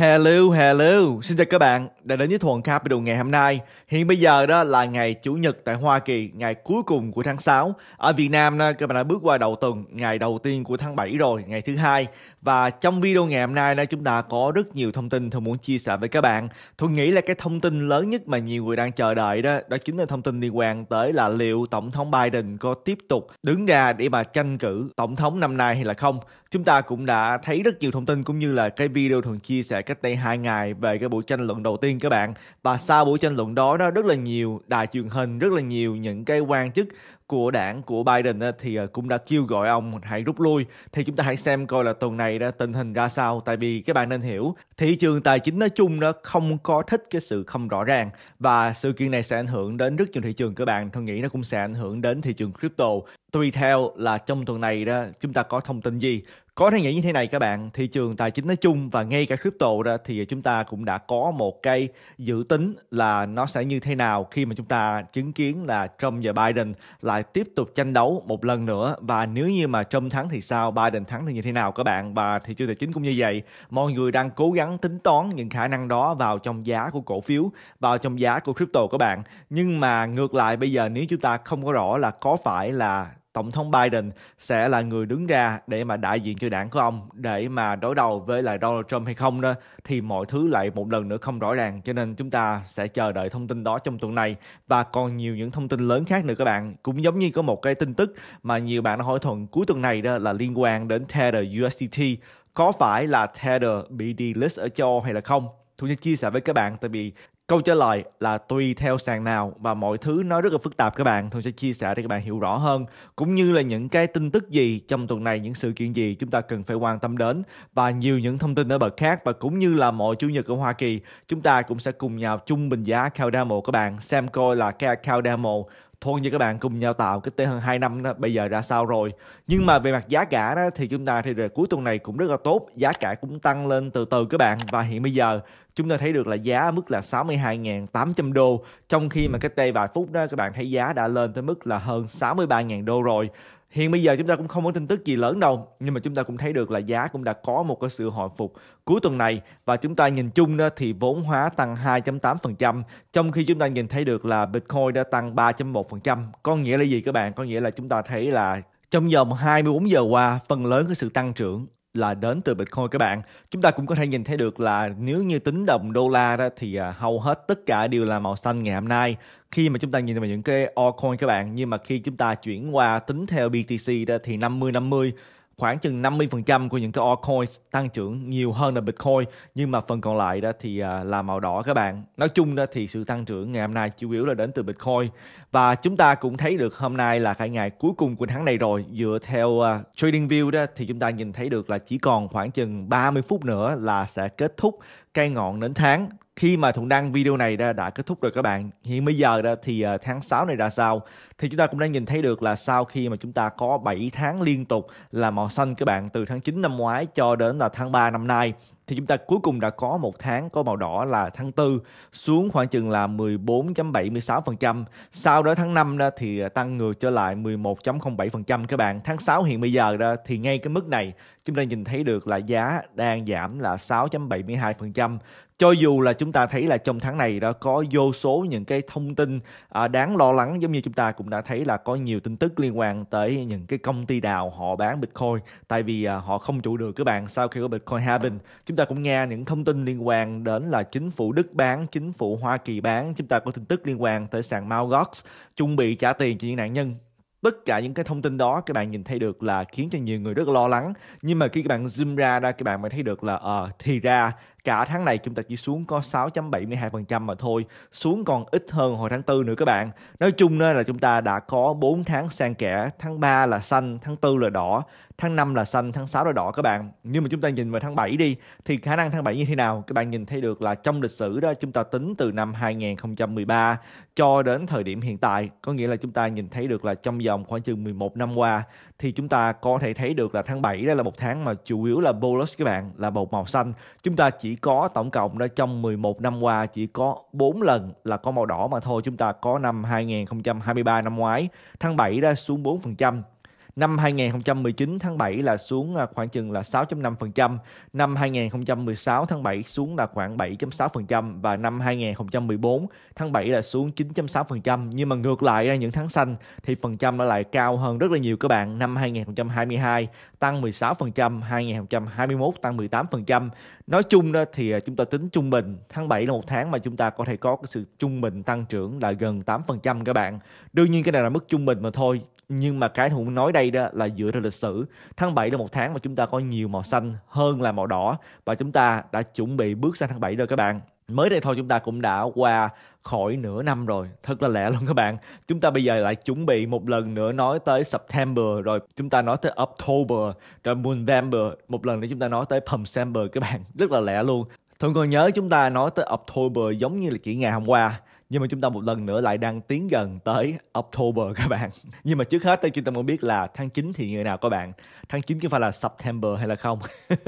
Hello, hello, xin chào các bạn đã đến với Thuần Capital ngày hôm nay. Hiện bây giờ đó là ngày Chủ nhật tại Hoa Kỳ, ngày cuối cùng của tháng 6. Ở Việt Nam đó, các bạn đã bước qua đầu tuần, ngày đầu tiên của tháng 7 rồi, ngày thứ hai. Và trong video ngày hôm nay đó chúng ta có rất nhiều thông tin Thuần muốn chia sẻ với các bạn. Thuần nghĩ là cái thông tin lớn nhất mà nhiều người đang chờ đợi đó, đó chính là thông tin liên quan tới là liệu Tổng thống Biden có tiếp tục đứng ra để mà tranh cử Tổng thống năm nay hay là không. Chúng ta cũng đã thấy rất nhiều thông tin cũng như là cái video thường chia sẻ cách đây 2 ngày về cái buổi tranh luận đầu tiên các bạn và sau buổi tranh luận đó đó rất là nhiều đài truyền hình rất là nhiều những cái quan chức của đảng của Biden thì ờ, cũng đã kêu gọi ông hãy rút lui. Thì chúng ta hãy xem coi là tuần này đã tình hình ra sao. Tại vì các bạn nên hiểu thị trường tài chính nói chung nó không có thích cái sự không rõ ràng và sự kiện này sẽ ảnh hưởng đến rất nhiều thị trường các bạn. Tôi nghĩ nó cũng sẽ ảnh hưởng đến thị trường crypto. Tùy theo là trong tuần này đó chúng ta có thông tin gì có thể nghĩ như thế này các bạn thị trường tài chính nói chung và ngay cả crypto ra thì chúng ta cũng đã có một cái dự tính là nó sẽ như thế nào khi mà chúng ta chứng kiến là Trump và Biden lại lại tiếp tục tranh đấu một lần nữa và nếu như mà Trump thắng thì sao, Biden thắng thì như thế nào các bạn và thị trường tài chính cũng như vậy. Mọi người đang cố gắng tính toán những khả năng đó vào trong giá của cổ phiếu, vào trong giá của crypto các bạn. Nhưng mà ngược lại bây giờ nếu chúng ta không có rõ là có phải là Tổng thống Biden sẽ là người đứng ra để mà đại diện cho đảng của ông để mà đối đầu với lại Donald Trump hay không đó thì mọi thứ lại một lần nữa không rõ ràng cho nên chúng ta sẽ chờ đợi thông tin đó trong tuần này và còn nhiều những thông tin lớn khác nữa các bạn cũng giống như có một cái tin tức mà nhiều bạn đã hỏi thuận cuối tuần này đó là liên quan đến Tether USDT có phải là Tether bị delist ở châu Âu hay là không Thu Nhân chia sẻ với các bạn tại vì câu trả lời là tùy theo sàn nào và mọi thứ nó rất là phức tạp các bạn tôi sẽ chia sẻ để các bạn hiểu rõ hơn cũng như là những cái tin tức gì trong tuần này những sự kiện gì chúng ta cần phải quan tâm đến và nhiều những thông tin ở bậc khác và cũng như là mọi chủ nhật ở Hoa Kỳ chúng ta cũng sẽ cùng nhau chung bình giá account demo các bạn xem coi là cái account thôi như các bạn cùng nhau tạo cái tế hơn 2 năm đó, bây giờ ra sao rồi nhưng mà về mặt giá cả đó thì chúng ta thì cuối tuần này cũng rất là tốt giá cả cũng tăng lên từ từ các bạn và hiện bây giờ chúng ta thấy được là giá mức là 62.800 đô trong khi mà cái đây vài phút đó các bạn thấy giá đã lên tới mức là hơn 63.000 đô rồi Hiện bây giờ chúng ta cũng không có tin tức gì lớn đâu, nhưng mà chúng ta cũng thấy được là giá cũng đã có một cái sự hồi phục cuối tuần này và chúng ta nhìn chung đó thì vốn hóa tăng 2.8%, trong khi chúng ta nhìn thấy được là Bitcoin đã tăng 3.1%. Có nghĩa là gì các bạn? Có nghĩa là chúng ta thấy là trong vòng 24 giờ qua, phần lớn cái sự tăng trưởng là đến từ Bitcoin các bạn. Chúng ta cũng có thể nhìn thấy được là nếu như tính đồng đô la đó thì à, hầu hết tất cả đều là màu xanh ngày hôm nay. Khi mà chúng ta nhìn vào những cái altcoin các bạn, nhưng mà khi chúng ta chuyển qua tính theo BTC đó thì 50 50 khoảng chừng 50% của những cái altcoin tăng trưởng nhiều hơn là Bitcoin nhưng mà phần còn lại đó thì à, là màu đỏ các bạn. Nói chung đó thì sự tăng trưởng ngày hôm nay chủ yếu là đến từ Bitcoin và chúng ta cũng thấy được hôm nay là cái ngày cuối cùng của tháng này rồi. Dựa theo à, trading view đó thì chúng ta nhìn thấy được là chỉ còn khoảng chừng 30 phút nữa là sẽ kết thúc cây ngọn đến tháng khi mà Thuận đăng video này đã, đã kết thúc rồi các bạn hiện bây giờ đó thì ờ, tháng 6 này ra sao thì chúng ta cũng đã nhìn thấy được là sau khi mà chúng ta có 7 tháng liên tục là màu xanh các bạn từ tháng 9 năm ngoái cho đến là tháng 3 năm nay thì chúng ta cuối cùng đã có một tháng có màu đỏ là tháng 4 xuống khoảng chừng là 14.76%. Sau đó tháng 5 đó thì ờ, tăng ngược trở lại 11.07% các bạn. Tháng 6 hiện bây giờ đó thì ngay cái mức này chúng ta nhìn thấy được là giá đang giảm là 6.72%. Cho dù là chúng ta thấy là trong tháng này đó có vô số những cái thông tin à, đáng lo lắng giống như chúng ta cũng đã thấy là có nhiều tin tức liên quan tới những cái công ty đào họ bán Bitcoin tại vì à, họ không trụ được các bạn sau khi có Bitcoin halving. Chúng ta cũng nghe những thông tin liên quan đến là chính phủ Đức bán, chính phủ Hoa Kỳ bán, chúng ta có tin tức liên quan tới sàn Mt. Gox chuẩn bị trả tiền cho những nạn nhân tất cả những cái thông tin đó các bạn nhìn thấy được là khiến cho nhiều người rất lo lắng nhưng mà khi các bạn zoom ra ra các bạn mới thấy được là ờ uh, thì ra cả tháng này chúng ta chỉ xuống có 6.72% mà thôi xuống còn ít hơn hồi tháng 4 nữa các bạn nói chung nên là chúng ta đã có 4 tháng sang kẽ tháng 3 là xanh tháng 4 là đỏ tháng 5 là xanh tháng 6 là đỏ các bạn nhưng mà chúng ta nhìn vào tháng 7 đi thì khả năng tháng 7 như thế nào các bạn nhìn thấy được là trong lịch sử đó chúng ta tính từ năm 2013 cho đến thời điểm hiện tại có nghĩa là chúng ta nhìn thấy được là trong vòng khoảng chừng 11 năm qua thì chúng ta có thể thấy được là tháng 7 đây là một tháng mà chủ yếu là bolus các bạn là bột màu xanh chúng ta chỉ có tổng cộng đó trong 11 năm qua chỉ có 4 lần là có màu đỏ mà thôi chúng ta có năm 2023 năm ngoái tháng 7 ra xuống 4% Năm 2019 tháng 7 là xuống à, khoảng chừng là 6.5%, năm 2016 tháng 7 xuống là khoảng 7.6% và năm 2014 tháng 7 là xuống 9.6%. Nhưng mà ngược lại ra những tháng xanh thì phần trăm nó lại cao hơn rất là nhiều các bạn. Năm 2022 tăng 16%, 2021 tăng 18%. Nói chung đó thì à, chúng ta tính trung bình tháng 7 là một tháng mà chúng ta có thể có cái sự trung bình tăng trưởng là gần 8% các bạn. Đương nhiên cái này là mức trung bình mà thôi, nhưng mà cái Hùng nói đây đó là dựa trên lịch sử tháng 7 là một tháng mà chúng ta có nhiều màu xanh hơn là màu đỏ và chúng ta đã chuẩn bị bước sang tháng 7 rồi các bạn mới đây thôi chúng ta cũng đã qua khỏi nửa năm rồi thật là lẹ luôn các bạn chúng ta bây giờ lại chuẩn bị một lần nữa nói tới September rồi chúng ta nói tới October rồi November một lần nữa chúng ta nói tới December các bạn rất là lẹ luôn Thường còn nhớ chúng ta nói tới October giống như là chỉ ngày hôm qua nhưng mà chúng ta một lần nữa lại đang tiến gần tới October các bạn nhưng mà trước hết thì chúng ta muốn biết là tháng 9 thì như nào các bạn tháng 9 có phải là September hay là không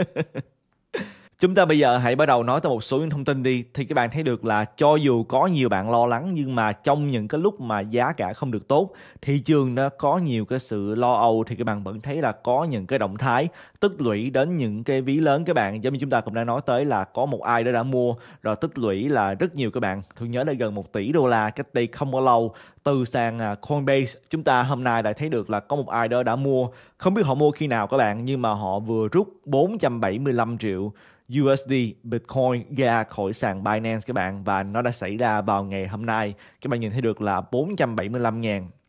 Chúng ta bây giờ hãy bắt đầu nói tới một số những thông tin đi thì các bạn thấy được là cho dù có nhiều bạn lo lắng nhưng mà trong những cái lúc mà giá cả không được tốt, thị trường nó có nhiều cái sự lo âu thì các bạn vẫn thấy là có những cái động thái tích lũy đến những cái ví lớn các bạn giống như chúng ta cũng đã nói tới là có một ai đó đã mua rồi tích lũy là rất nhiều các bạn tôi nhớ là gần 1 tỷ đô la cách đây không bao lâu từ sàn à, Coinbase chúng ta hôm nay đã thấy được là có một ai đó đã mua không biết họ mua khi nào các bạn nhưng mà họ vừa rút 475 triệu USD Bitcoin ra khỏi sàn Binance các bạn và nó đã xảy ra vào ngày hôm nay. Các bạn nhìn thấy được là 475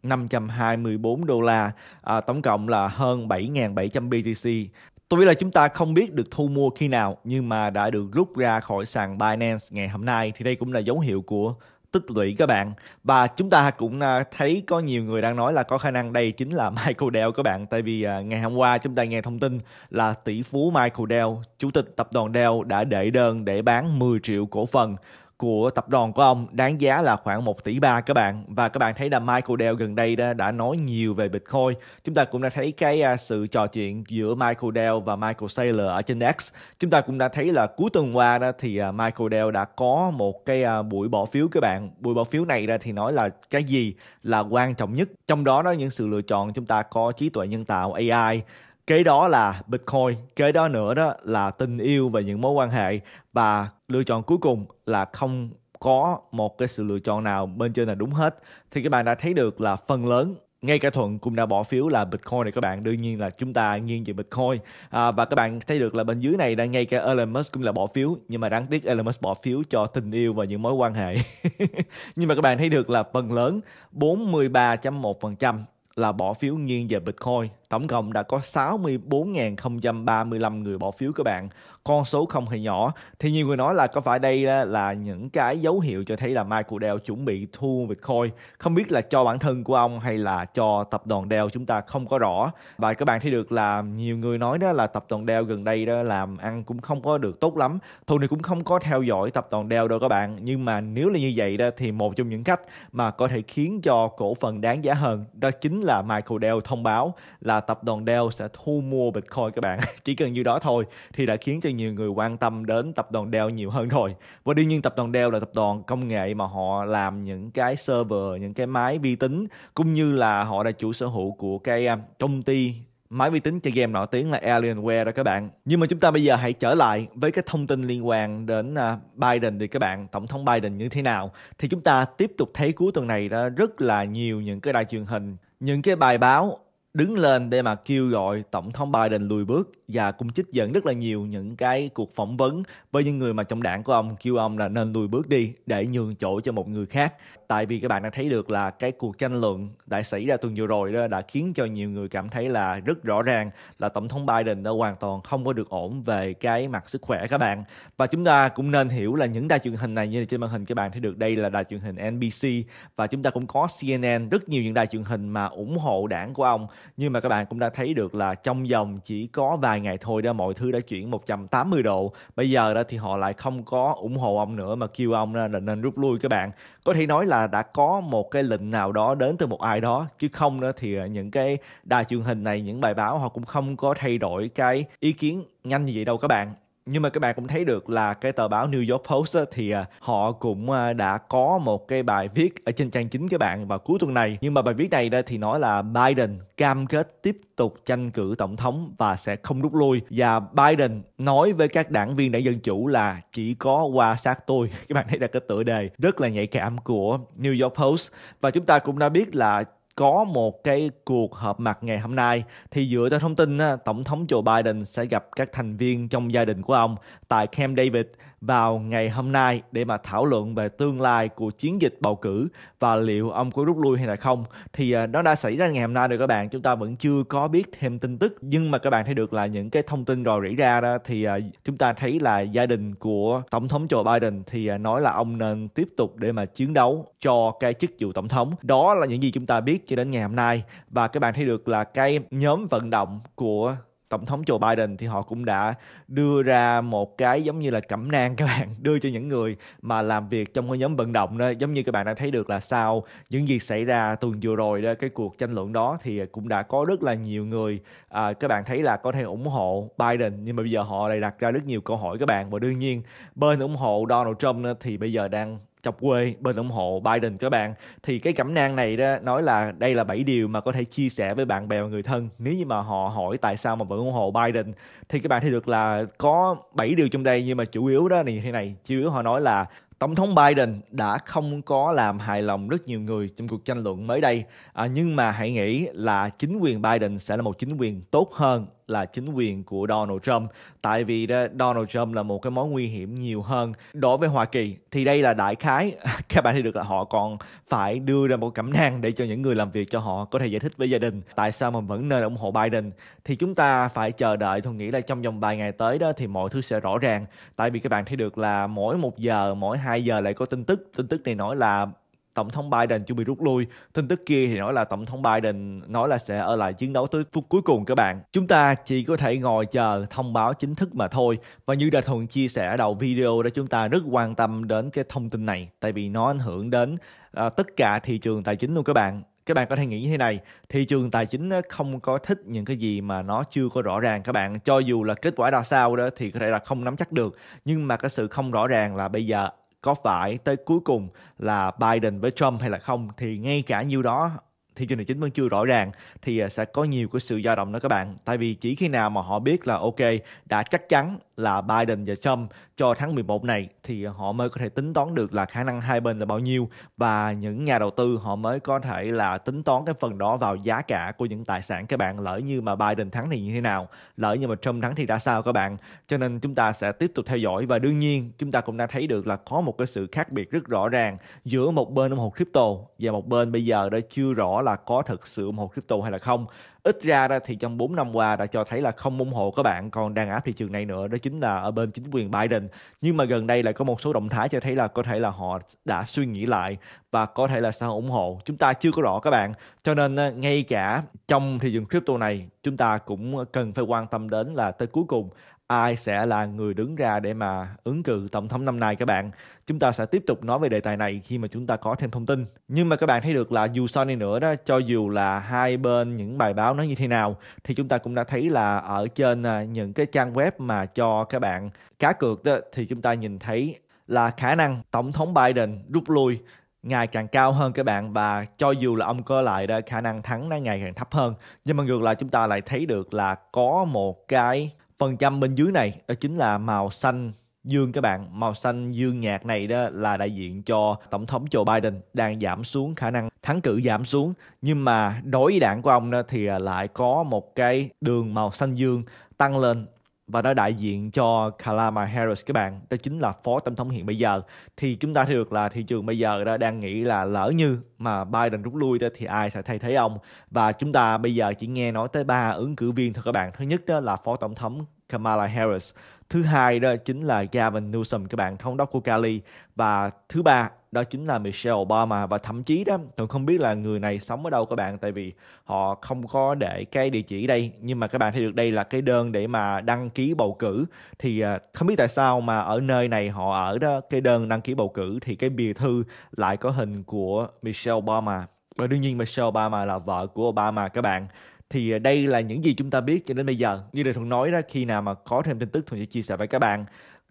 524 đô la, à, tổng cộng là hơn 7.700 BTC. Tôi biết là chúng ta không biết được thu mua khi nào nhưng mà đã được rút ra khỏi sàn Binance ngày hôm nay thì đây cũng là dấu hiệu của tích lũy các bạn và chúng ta cũng à, thấy có nhiều người đang nói là có khả năng đây chính là Michael Dell các bạn tại vì à, ngày hôm qua chúng ta nghe thông tin là tỷ phú Michael Dell chủ tịch tập đoàn Dell đã đệ đơn để bán 10 triệu cổ phần của tập đoàn của ông đáng giá là khoảng 1 tỷ ba các bạn và các bạn thấy là Michael Dell gần đây đã, đã nói nhiều về Bitcoin chúng ta cũng đã thấy cái à, sự trò chuyện giữa Michael Dell và Michael Saylor ở trên X chúng ta cũng đã thấy là cuối tuần qua đó thì à, Michael Dell đã có một cái à, buổi bỏ phiếu các bạn buổi bỏ phiếu này ra thì nói là cái gì là quan trọng nhất trong đó đó những sự lựa chọn chúng ta có trí tuệ nhân tạo AI kế đó là bitcoin kế đó nữa đó là tình yêu và những mối quan hệ và lựa chọn cuối cùng là không có một cái sự lựa chọn nào bên trên là đúng hết thì các bạn đã thấy được là phần lớn ngay cả thuận cũng đã bỏ phiếu là bitcoin này các bạn đương nhiên là chúng ta nghiêng về bitcoin à, và các bạn thấy được là bên dưới này đang ngay cả Elon Musk cũng là bỏ phiếu nhưng mà đáng tiếc Elon Musk bỏ phiếu cho tình yêu và những mối quan hệ nhưng mà các bạn thấy được là phần lớn 43.1% là bỏ phiếu nghiêng về Bitcoin. Tổng cộng đã có 64.035 người bỏ phiếu các bạn con số không hề nhỏ thì nhiều người nói là có phải đây là những cái dấu hiệu cho thấy là Michael Dell chuẩn bị thu Bitcoin không biết là cho bản thân của ông hay là cho tập đoàn Dell chúng ta không có rõ và các bạn thấy được là nhiều người nói đó là tập đoàn Dell gần đây đó làm ăn cũng không có được tốt lắm này cũng không có theo dõi tập đoàn Dell đâu các bạn nhưng mà nếu là như vậy đó thì một trong những cách mà có thể khiến cho cổ phần đáng giá hơn đó chính là Michael Dell thông báo là tập đoàn Dell sẽ thu mua Bitcoin các bạn chỉ cần như đó thôi thì đã khiến cho nhiều người quan tâm đến tập đoàn Dell nhiều hơn rồi và đương nhiên tập đoàn Dell là tập đoàn công nghệ mà họ làm những cái server những cái máy vi tính cũng như là họ là chủ sở hữu của cái à, công ty máy vi tính chơi game nổi tiếng là Alienware đó các bạn. Nhưng mà chúng ta bây giờ hãy trở lại với cái thông tin liên quan đến à, Biden thì các bạn, tổng thống Biden như thế nào? Thì chúng ta tiếp tục thấy cuối tuần này đó rất là nhiều những cái đài truyền hình, những cái bài báo đứng lên để mà kêu gọi tổng thống Biden lùi bước và cũng trích dẫn rất là nhiều những cái cuộc phỏng vấn với những người mà trong đảng của ông kêu ông là nên lùi bước đi để nhường chỗ cho một người khác. Tại vì các bạn đã thấy được là cái cuộc tranh luận đã xảy ra tuần vừa rồi đó đã khiến cho nhiều người cảm thấy là rất rõ ràng là tổng thống Biden đã hoàn toàn không có được ổn về cái mặt sức khỏe các bạn. Và chúng ta cũng nên hiểu là những đài truyền hình này như trên màn hình các bạn thấy được đây là đài truyền hình NBC và chúng ta cũng có CNN rất nhiều những đài truyền hình mà ủng hộ đảng của ông nhưng mà các bạn cũng đã thấy được là trong vòng chỉ có vài ngày thôi đã mọi thứ đã chuyển 180 độ bây giờ đó thì họ lại không có ủng hộ ông nữa mà kêu ông là nên rút lui các bạn có thể nói là đã có một cái lệnh nào đó đến từ một ai đó chứ không nữa thì ờ, những cái đài truyền hình này những bài báo họ cũng không có thay đổi cái ý kiến nhanh như vậy đâu các bạn nhưng mà các bạn cũng thấy được là cái tờ báo New York Post thì à, họ cũng à, đã có một cái bài viết ở trên trang chính các bạn vào cuối tuần này nhưng mà bài viết này đó thì nói là Biden cam kết tiếp tục tranh cử tổng thống và sẽ không rút lui và Biden nói với các đảng viên đảng dân chủ là chỉ có qua sát tôi các bạn thấy là cái tựa đề rất là nhạy cảm của New York Post và chúng ta cũng đã biết là có một cái cuộc họp mặt ngày hôm nay thì dựa theo thông tin tổng thống Joe Biden sẽ gặp các thành viên trong gia đình của ông tại Camp David vào ngày hôm nay để mà thảo luận về tương lai của chiến dịch bầu cử và liệu ông có rút lui hay là không thì à, nó đã xảy ra ngày hôm nay rồi các bạn chúng ta vẫn chưa có biết thêm tin tức nhưng mà các bạn thấy được là những cái thông tin rò rỉ ra đó thì à, chúng ta thấy là gia đình của tổng thống Joe Biden thì à, nói là ông nên tiếp tục để mà chiến đấu cho cái chức vụ tổng thống đó là những gì chúng ta biết cho đến ngày hôm nay và các bạn thấy được là cái nhóm vận động của tổng thống Joe Biden thì họ cũng đã đưa ra một cái giống như là cẩm nang các bạn đưa cho những người mà làm việc trong cái nhóm vận động đó giống như các bạn đã thấy được là sau những gì xảy ra tuần vừa rồi đó cái cuộc tranh luận đó thì cũng đã có rất là nhiều người à, các bạn thấy là có thể ủng hộ Biden nhưng mà bây giờ họ lại đặt ra rất nhiều câu hỏi các bạn và đương nhiên bên ủng hộ Donald Trump thì bây giờ đang chọc quê bên ủng hộ Biden các bạn thì cái cảm nang này đó nói là đây là 7 điều mà có thể chia sẻ với bạn bè và người thân nếu như mà họ hỏi tại sao mà vẫn ủng hộ Biden thì các bạn thấy được là có 7 điều trong đây nhưng mà chủ yếu đó là thế này chủ yếu họ nói là Tổng thống Biden đã không có làm hài lòng rất nhiều người trong cuộc tranh luận mới đây, à, nhưng mà hãy nghĩ là chính quyền Biden sẽ là một chính quyền tốt hơn là chính quyền của Donald Trump tại vì đó, Donald Trump là một cái mối nguy hiểm nhiều hơn đối với Hoa Kỳ thì đây là đại khái các bạn thấy được là họ còn phải đưa ra một cảm năng để cho những người làm việc cho họ có thể giải thích với gia đình tại sao mà vẫn nên ủng hộ Biden thì chúng ta phải chờ đợi tôi nghĩ là trong vòng vài ngày tới đó thì mọi thứ sẽ rõ ràng tại vì các bạn thấy được là mỗi một giờ mỗi hai giờ lại có tin tức tin tức này nói là tổng thống Biden chuẩn bị rút lui. Tin tức kia thì nói là tổng thống Biden nói là sẽ ở lại chiến đấu tới phút cuối cùng các bạn. Chúng ta chỉ có thể ngồi chờ thông báo chính thức mà thôi. Và như đã thường chia sẻ ở đầu video đó chúng ta rất quan tâm đến cái thông tin này tại vì nó ảnh hưởng đến à, tất cả thị trường tài chính luôn các bạn các bạn có thể nghĩ như thế này thị trường tài chính ờ, không có thích những cái gì mà nó chưa có rõ ràng các bạn cho dù là kết quả ra sao đó thì có thể là không nắm chắc được nhưng mà cái sự không rõ ràng là bây giờ có phải tới cuối cùng là Biden với Trump hay là không thì ngay cả nhiêu đó thị trường tài chính vẫn chưa rõ ràng thì à, sẽ có nhiều cái sự dao động đó các bạn tại vì chỉ khi nào mà họ biết là ok đã chắc chắn là Biden và Trump cho tháng 11 này thì họ mới có thể tính toán được là khả năng hai bên là bao nhiêu và những nhà đầu tư họ mới có thể là tính toán cái phần đó vào giá cả của những tài sản các bạn lỡ như mà Biden thắng thì như thế nào lỡ như mà Trump thắng thì ra sao các bạn cho nên chúng ta sẽ tiếp tục theo dõi và đương nhiên chúng ta cũng đã thấy được là có một cái sự khác biệt rất rõ ràng giữa một bên ủng hộ crypto và một bên bây giờ đã chưa rõ là có thực sự ủng hộ crypto hay là không ít ra đó thì trong 4 năm qua đã cho thấy là không ủng hộ các bạn còn đang áp thị trường này nữa đó chính là ở bên chính quyền Biden nhưng mà gần đây lại có một số động thái cho thấy là có thể là họ đã suy nghĩ lại và có thể là sẽ ủng hộ chúng ta chưa có rõ các bạn cho nên ờ, ngay cả trong thị trường crypto này chúng ta cũng cần phải quan tâm đến là tới cuối cùng ai sẽ là người đứng ra để mà ứng cử tổng thống năm nay các bạn. Chúng ta sẽ tiếp tục nói về đề tài này khi mà chúng ta có thêm thông tin. Nhưng mà các bạn thấy được là dù sao đi nữa đó, cho dù là hai bên những bài báo nói như thế nào, thì chúng ta cũng đã thấy là ở trên à, những cái trang web mà cho các bạn cá cược đó, thì chúng ta nhìn thấy là khả năng tổng thống Biden rút lui ngày càng cao hơn các bạn và cho dù là ông có lại đó khả năng thắng nó ngày càng thấp hơn nhưng mà ngược lại chúng ta lại thấy được là có một cái phần trăm bên dưới này đó chính là màu xanh dương các bạn màu xanh dương nhạt này đó là đại diện cho tổng thống Joe Biden đang giảm xuống khả năng thắng cử giảm xuống nhưng mà đối với đảng của ông đó thì lại có một cái đường màu xanh dương tăng lên và đã đại diện cho Kamala Harris các bạn đó chính là phó tổng thống hiện bây giờ thì chúng ta thấy được là thị trường bây giờ đã đang nghĩ là lỡ như mà Biden rút lui đó thì ai sẽ thay thế ông và chúng ta bây giờ chỉ nghe nói tới ba ứng cử viên thôi các bạn thứ nhất đó là phó tổng thống Kamala Harris thứ hai đó chính là Gavin Newsom các bạn thống đốc của Cali và thứ ba đó chính là Michelle Obama và thậm chí đó tôi không biết là người này sống ở đâu các bạn tại vì họ không có để cái địa chỉ đây nhưng mà các bạn thấy được đây là cái đơn để mà đăng ký bầu cử thì à, không biết tại sao mà ở nơi này họ ở đó cái đơn đăng ký bầu cử thì cái bìa thư lại có hình của Michelle Obama và đương nhiên Michelle Obama là vợ của Obama các bạn thì à, đây là những gì chúng ta biết cho đến bây giờ như là thuận nói đó khi nào mà có thêm tin tức thuận sẽ chia sẻ với các bạn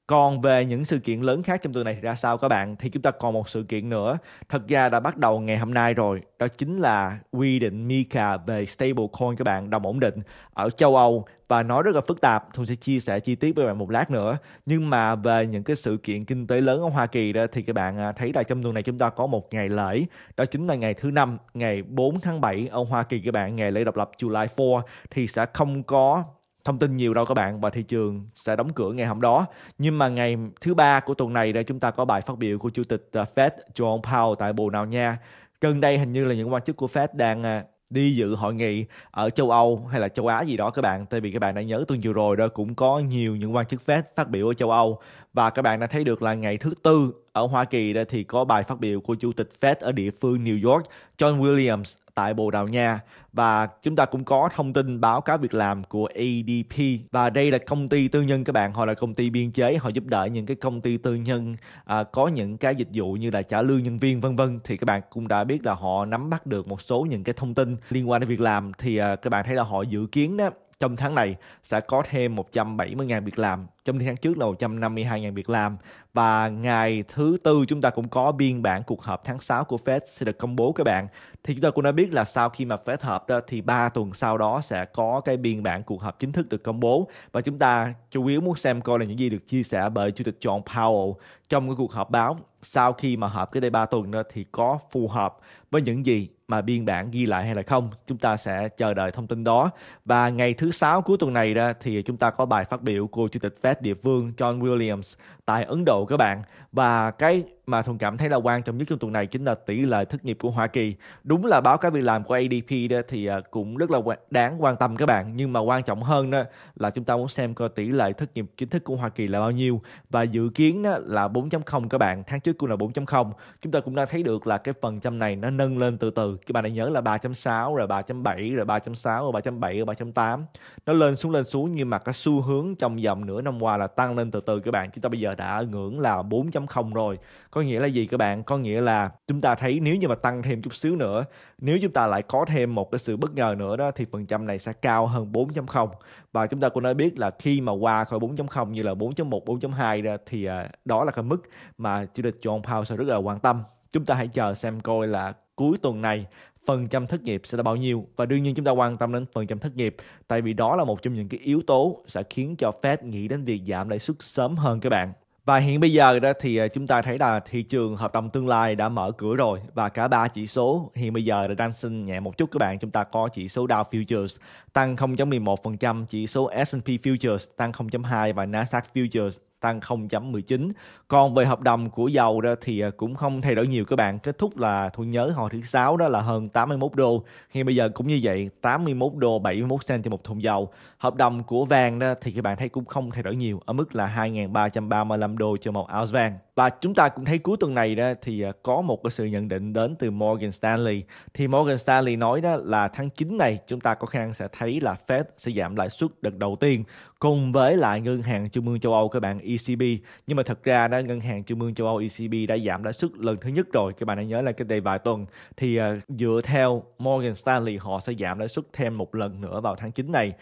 còn về những sự kiện lớn khác trong tuần này thì ra sao các bạn? Thì chúng ta còn một sự kiện nữa. Thật ra đã bắt đầu ngày hôm nay rồi. Đó chính là quy định MiCA về stablecoin các bạn, đồng ổn định ở châu Âu và nó rất là phức tạp. tôi sẽ chia sẻ chi tiết với bạn một lát nữa. Nhưng mà về những cái sự kiện kinh tế lớn ở Hoa Kỳ đó thì các bạn à, thấy là trong tuần này chúng ta có một ngày lễ. Đó chính là ngày thứ năm, ngày 4 tháng 7 ở Hoa Kỳ các bạn, ngày lễ độc lập July 4 thì sẽ không có thông tin nhiều đâu các bạn và thị trường sẽ đóng cửa ngày hôm đó. Nhưng mà ngày thứ ba của tuần này đây chúng ta có bài phát biểu của chủ tịch à, Fed John Powell tại Bồ Đào Nha. Gần đây hình như là những quan chức của Fed đang à, đi dự hội nghị ở châu Âu hay là châu Á gì đó các bạn tại vì các bạn đã nhớ tuần vừa rồi đó cũng có nhiều những quan chức Fed phát biểu ở châu Âu và các bạn đã thấy được là ngày thứ tư ở Hoa Kỳ đó thì có bài phát biểu của chủ tịch Fed ở địa phương New York John Williams tại Bồ Đào Nha và chúng ta cũng có thông tin báo cáo việc làm của ADP và đây là công ty tư nhân các bạn họ là công ty biên chế họ giúp đỡ những cái công ty tư nhân à, có những cái dịch vụ như là trả lương nhân viên vân vân thì các bạn cũng đã biết là họ nắm bắt được một số những cái thông tin liên quan đến việc làm thì à, các bạn thấy là họ dự kiến đó trong tháng này sẽ có thêm 170.000 việc làm, trong tháng trước là 152.000 việc làm và ngày thứ tư chúng ta cũng có biên bản cuộc họp tháng 6 của Fed sẽ được công bố các bạn. Thì chúng ta cũng đã biết là sau khi mà Fed họp đó thì 3 tuần sau đó sẽ có cái biên bản cuộc họp chính thức được công bố và chúng ta chủ yếu muốn xem coi là những gì được chia sẻ bởi Chủ tịch John Powell trong cái cuộc họp báo sau khi mà họp cái đây 3 tuần đó thì có phù hợp với những gì mà biên bản ghi lại hay là không chúng ta sẽ chờ đợi thông tin đó và ngày thứ sáu cuối tuần này đó thì chúng ta có bài phát biểu của chủ tịch Fed địa phương John Williams tại Ấn Độ các bạn và cái mà Thuận cảm thấy là quan trọng nhất trong tuần này chính là tỷ lệ thất nghiệp của Hoa Kỳ. Đúng là báo cáo việc làm của ADP đó thì à, cũng rất là đáng quan tâm các bạn. Nhưng mà quan trọng hơn đó là chúng ta muốn xem coi tỷ lệ thất nghiệp chính thức của Hoa Kỳ là bao nhiêu. Và dự kiến đó là 4.0 các bạn. Tháng trước cũng là 4.0. Chúng ta cũng đã thấy được là cái phần trăm này nó nâng lên từ từ. Các bạn đã nhớ là 3.6 rồi 3.7 rồi 3.6 rồi 3.7 rồi 3.8. Nó lên xuống lên xuống nhưng mà cái xu hướng trong vòng nửa năm qua là tăng lên từ từ các bạn. Chúng ta bây giờ đã ngưỡng là 4.0 rồi có nghĩa là gì các bạn có nghĩa là chúng ta thấy nếu như mà tăng thêm chút xíu nữa nếu chúng ta lại có thêm một cái sự bất ngờ nữa đó thì phần trăm này sẽ cao hơn 4.0 và chúng ta cũng đã biết là khi mà qua khỏi 4.0 như là 4.1 4.2 ra thì à, đó là cái mức mà chủ tịch John Powell sẽ rất là quan tâm chúng ta hãy chờ xem coi là cuối tuần này phần trăm thất nghiệp sẽ là bao nhiêu và đương nhiên chúng ta quan tâm đến phần trăm thất nghiệp tại vì đó là một trong những cái yếu tố sẽ khiến cho Fed nghĩ đến việc giảm lãi suất sớm hơn các bạn và hiện bây giờ đó thì à, chúng ta thấy là thị trường hợp đồng tương lai đã mở cửa rồi và cả ba chỉ số hiện bây giờ đang xin nhẹ một chút các bạn. Chúng ta có chỉ số Dow Futures tăng 0.11%, chỉ số S&P Futures tăng 0.2 và Nasdaq Futures tăng 0.19. Còn về hợp đồng của dầu đó thì à, cũng không thay đổi nhiều các bạn. Kết thúc là tôi nhớ hồi thứ sáu đó là hơn 81 đô. Hiện bây giờ cũng như vậy, 81 đô 71 cent trên một thùng dầu hợp đồng của vàng đó thì các bạn thấy cũng không thay đổi nhiều ở mức là 2.335 đô cho một ounce vàng và chúng ta cũng thấy cuối tuần này đó thì à, có một cái sự nhận định đến từ Morgan Stanley thì Morgan Stanley nói đó là tháng 9 này chúng ta có khả năng sẽ thấy là Fed sẽ giảm lãi suất đợt đầu tiên cùng với lại ngân hàng trung ương châu Âu các bạn ECB nhưng mà thật ra đó ngân hàng trung ương châu Âu ECB đã giảm lãi suất lần thứ nhất rồi các bạn hãy nhớ là cái đây vài tuần thì à, dựa theo Morgan Stanley họ sẽ giảm lãi suất thêm một lần nữa vào tháng 9 này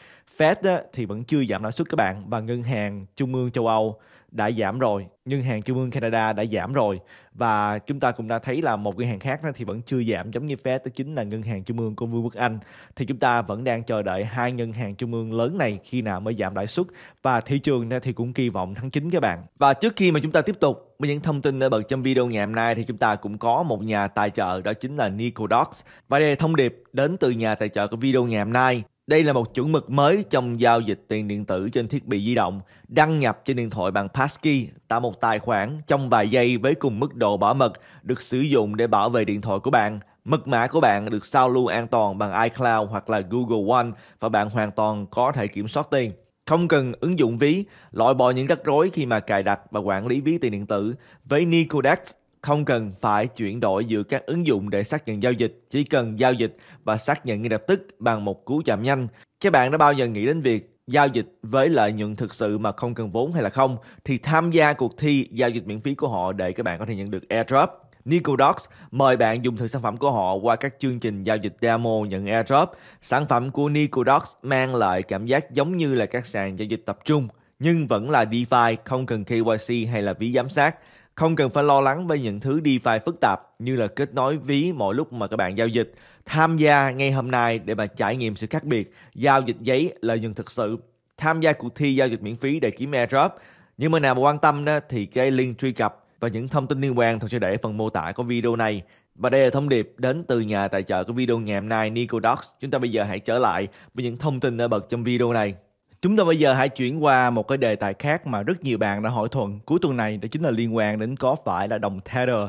Fed á, thì vẫn chưa giảm lãi suất các bạn và ngân hàng trung ương châu Âu đã giảm rồi, ngân hàng trung ương Canada đã giảm rồi và chúng ta cũng đã thấy là một ngân hàng khác thì vẫn chưa giảm giống như Fed đó chính là ngân hàng trung ương của Vương quốc Anh thì chúng ta vẫn đang chờ đợi hai ngân hàng trung ương lớn này khi nào mới giảm lãi suất và thị trường thì cũng kỳ vọng tháng 9 các bạn. Và trước khi mà chúng ta tiếp tục với những thông tin ở bậc trong video ngày hôm nay thì chúng ta cũng có một nhà tài trợ đó chính là docs và đây là thông điệp đến từ nhà tài trợ của video ngày hôm nay đây là một chuẩn mực mới trong giao dịch tiền điện tử trên thiết bị di động, đăng nhập trên điện thoại bằng passkey, tạo một tài khoản trong vài giây với cùng mức độ bảo mật được sử dụng để bảo vệ điện thoại của bạn. Mật mã của bạn được sao lưu an toàn bằng iCloud hoặc là Google One và bạn hoàn toàn có thể kiểm soát tiền. Không cần ứng dụng ví, loại bỏ những rắc rối khi mà cài đặt và quản lý ví tiền điện tử. Với Nicodex, không cần phải chuyển đổi giữa các ứng dụng để xác nhận giao dịch, chỉ cần giao dịch và xác nhận ngay lập tức bằng một cú chạm nhanh. Các bạn đã bao giờ nghĩ đến việc giao dịch với lợi nhuận thực sự mà không cần vốn hay là không thì tham gia cuộc thi giao dịch miễn phí của họ để các bạn có thể nhận được airdrop. Nicodox mời bạn dùng thử sản phẩm của họ qua các chương trình giao dịch demo nhận airdrop. Sản phẩm của Nicodox mang lại cảm giác giống như là các sàn giao dịch tập trung nhưng vẫn là DeFi không cần KYC hay là ví giám sát. Không cần phải lo lắng với những thứ DeFi phức tạp như là kết nối ví mỗi lúc mà các bạn giao dịch. Tham gia ngay hôm nay để mà trải nghiệm sự khác biệt, giao dịch giấy lợi nhuận thực sự. Tham gia cuộc thi giao dịch miễn phí để kiếm airdrop. Nhưng mà nào mà quan tâm đó thì cái link truy cập và những thông tin liên quan tôi sẽ để phần mô tả của video này. Và đây là thông điệp đến từ nhà tài trợ của video ngày hôm nay Docs Chúng ta bây giờ hãy trở lại với những thông tin đã bật trong video này. Chúng ta bây giờ hãy chuyển qua một cái đề tài khác mà rất nhiều bạn đã hỏi thuận cuối tuần này đó chính là liên quan đến có phải là đồng Tether